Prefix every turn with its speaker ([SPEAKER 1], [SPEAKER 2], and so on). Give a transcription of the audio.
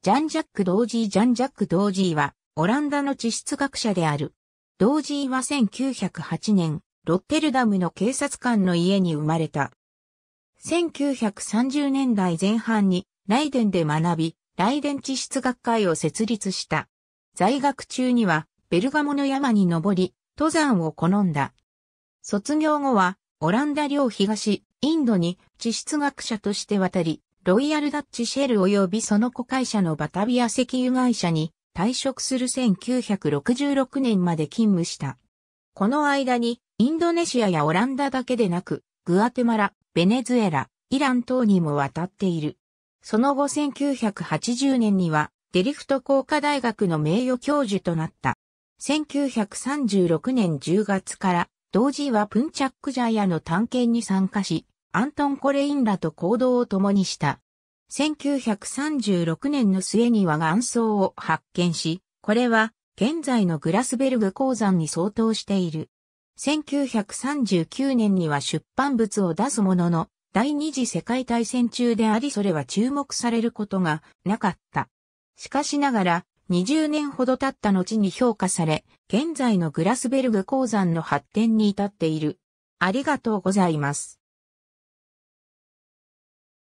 [SPEAKER 1] ジャン・ジャック・ドージー・ジャン・ジャック・ドージーは、オランダの地質学者である。ドージーは1908年、ロッテルダムの警察官の家に生まれた。1930年代前半に、ライデンで学び、ライデン地質学会を設立した。在学中には、ベルガモの山に登り、登山を好んだ。卒業後は、オランダ領東、インドに地質学者として渡り、ロイヤルダッチシェル及びその子会社のバタビア石油会社に退職する1966年まで勤務した。この間にインドネシアやオランダだけでなく、グアテマラ、ベネズエラ、イラン等にも渡っている。その後1980年にはデリフト工科大学の名誉教授となった。1936年10月から同時はプンチャックジャイアの探検に参加し、アントン・コレインらと行動を共にした。1936年の末には岩層を発見し、これは現在のグラスベルグ鉱山に相当している。1939年には出版物を出すものの、第二次世界大戦中でありそれは注目されることがなかった。しかしながら、20年ほど経った後に評価され、現在のグラスベルグ鉱山の発展に至っている。ありがとうございます。